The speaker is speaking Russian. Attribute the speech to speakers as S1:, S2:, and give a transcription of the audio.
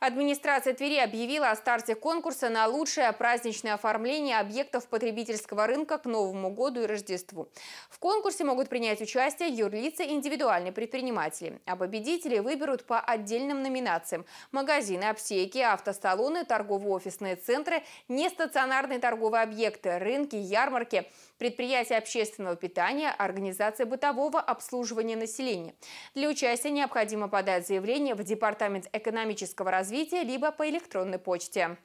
S1: Администрация Твери объявила о старте конкурса на лучшее праздничное оформление объектов потребительского рынка к Новому году и Рождеству. В конкурсе могут принять участие юрлицы и индивидуальные предприниматели. А победителей выберут по отдельным номинациям – магазины, аптеки, автосалоны, торгово-офисные центры, нестационарные торговые объекты, рынки, ярмарки, предприятия общественного питания, организации бытового обслуживания населения. Для участия необходимо подать заявление в Департамент экономического развития развития, либо по электронной почте.